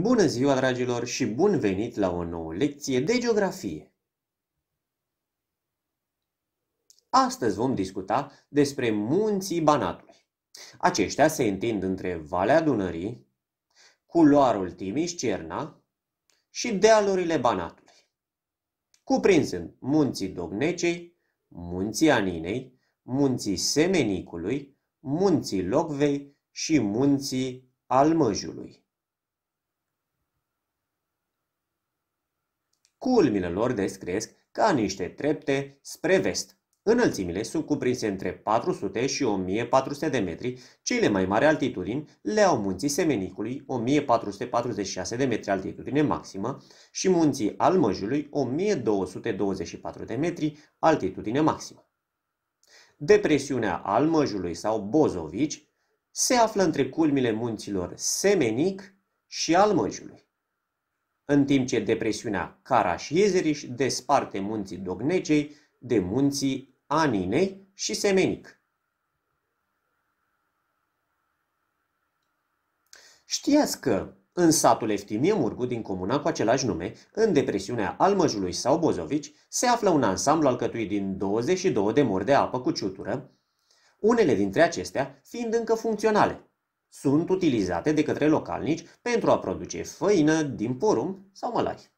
Bună ziua, dragilor, și bun venit la o nouă lecție de geografie! Astăzi vom discuta despre munții Banatului. Aceștia se întind între Valea Dunării, culoarul Timiș-Cerna și dealurile Banatului, în munții Dognecei, munții Aninei, munții Semenicului, munții Locvei și munții Almăjului. Culmile lor descresc ca niște trepte spre vest. Înălțimile sunt cuprinse între 400 și 1400 de metri, cele mai mari altitudini le au munții Semenicului 1446 de metri altitudine maximă și munții Almăjului 1224 de metri altitudine maximă. Depresiunea Almăjului sau Bozovici se află între culmile munților Semenic și Almăjului în timp ce depresiunea Caraș-Iezeriș desparte munții Dognecei de munții Aninei și Semenic. Știați că în satul Eftimie Murgu din comuna cu același nume, în depresiunea Almăjului sau Bozovici, se află un ansamblu alcătuit din 22 de mori de apă cu ciutură, unele dintre acestea fiind încă funcționale sunt utilizate de către localnici pentru a produce făină din porum sau mălai.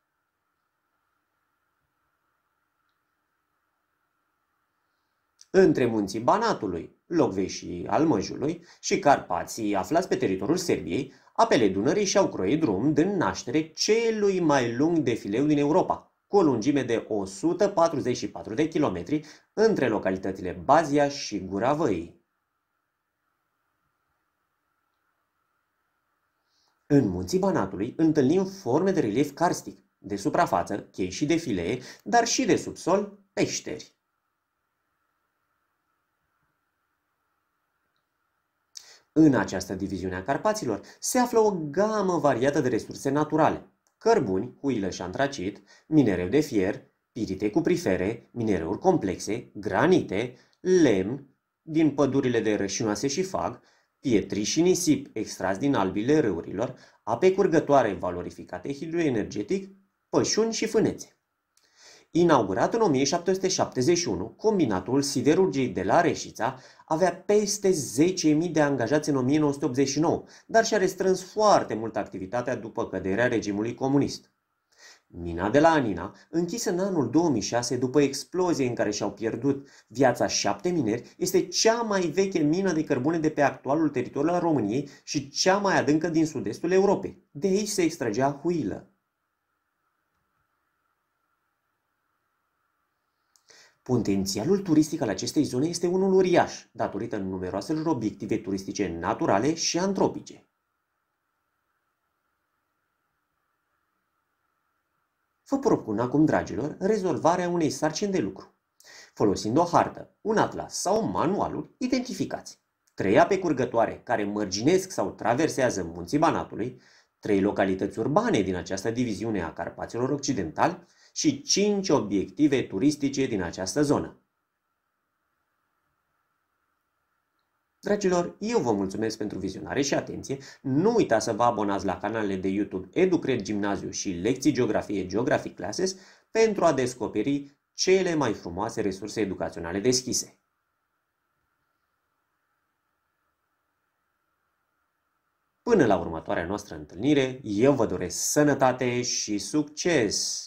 Între munții Banatului, Locvei și Almăjului și Carpații aflați pe teritoriul Serbiei, apele Dunării și-au croit drum dând naștere celui mai lung defileu din Europa, cu o lungime de 144 de kilometri între localitățile Bazia și Gura Văii. În munții Banatului întâlnim forme de relief karstic, de suprafață, chei și de filee, dar și de subsol, peșteri. În această diviziune a Carpaților se află o gamă variată de resurse naturale. Cărbuni, huilă și antracit, minereu de fier, pirite prifere, minereuri complexe, granite, lemn, din pădurile de rășinoase și fag, pietri și nisip extras din albile râurilor, ape curgătoare valorificate hidroenergetic, pășuni și fânețe. Inaugurat în 1771, combinatul siderurgiei de la Reșița avea peste 10.000 de angajați în 1989, dar și-a restrâns foarte mult activitatea după căderea regimului comunist. Nina de la Anina, închisă în anul 2006 după explozie în care și-au pierdut viața șapte mineri, este cea mai veche mină de cărbune de pe actualul teritoriu al României și cea mai adâncă din sud-estul Europei. De aici se extragea huilă. Potențialul turistic al acestei zone este unul uriaș, datorită numeroaselor obiective turistice naturale și antropice. vă propun acum, dragilor, rezolvarea unei sarcini de lucru. Folosind o hartă, un atlas sau manualul, identificați trei ape curgătoare care mărginesc sau traversează munții Banatului, trei localități urbane din această diviziune a Carpaților Occidental și cinci obiective turistice din această zonă. Dragilor, eu vă mulțumesc pentru vizionare și atenție. Nu uitați să vă abonați la canalele de YouTube Educred Gimnaziu și Lecții Geografie Geographic Classes pentru a descoperi cele mai frumoase resurse educaționale deschise. Până la următoarea noastră întâlnire, eu vă doresc sănătate și succes!